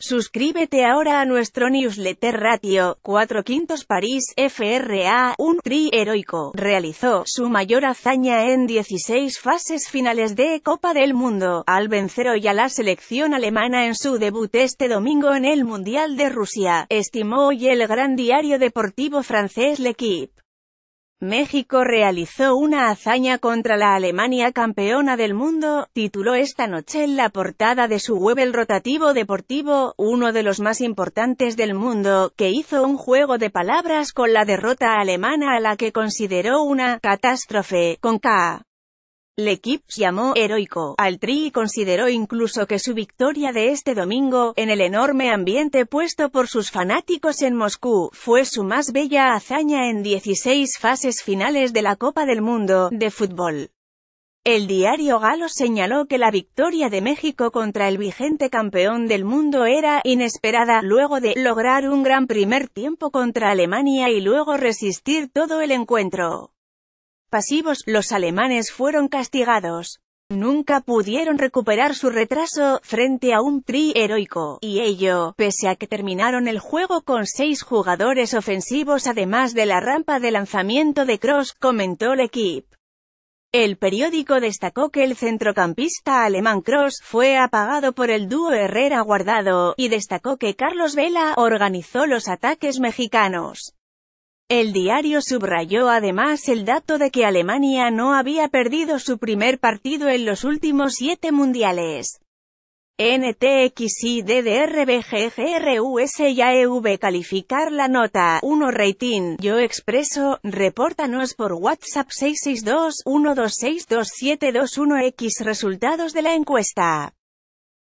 Suscríbete ahora a nuestro newsletter Ratio 4 Quintos París FRA, un tri heroico, realizó su mayor hazaña en 16 fases finales de Copa del Mundo, al vencer hoy a la selección alemana en su debut este domingo en el Mundial de Rusia, estimó hoy el gran diario deportivo francés L'Equipe. México realizó una hazaña contra la Alemania campeona del mundo, tituló esta noche en la portada de su web el rotativo deportivo, uno de los más importantes del mundo, que hizo un juego de palabras con la derrota alemana a la que consideró una «catástrofe», con K. L'Equipe llamó heroico al Tri y consideró incluso que su victoria de este domingo, en el enorme ambiente puesto por sus fanáticos en Moscú, fue su más bella hazaña en 16 fases finales de la Copa del Mundo de fútbol. El diario Galo señaló que la victoria de México contra el vigente campeón del mundo era inesperada, luego de lograr un gran primer tiempo contra Alemania y luego resistir todo el encuentro pasivos, los alemanes fueron castigados. Nunca pudieron recuperar su retraso, frente a un tri heroico, y ello, pese a que terminaron el juego con seis jugadores ofensivos además de la rampa de lanzamiento de Cross, comentó el equipo. El periódico destacó que el centrocampista alemán Cross fue apagado por el dúo Herrera Guardado, y destacó que Carlos Vela organizó los ataques mexicanos. El diario subrayó además el dato de que Alemania no había perdido su primer partido en los últimos siete mundiales. NTXI DDRBGGRUS y AEV calificar la nota 1 rating yo expreso repórtanos por WhatsApp 662 1262721 X resultados de la encuesta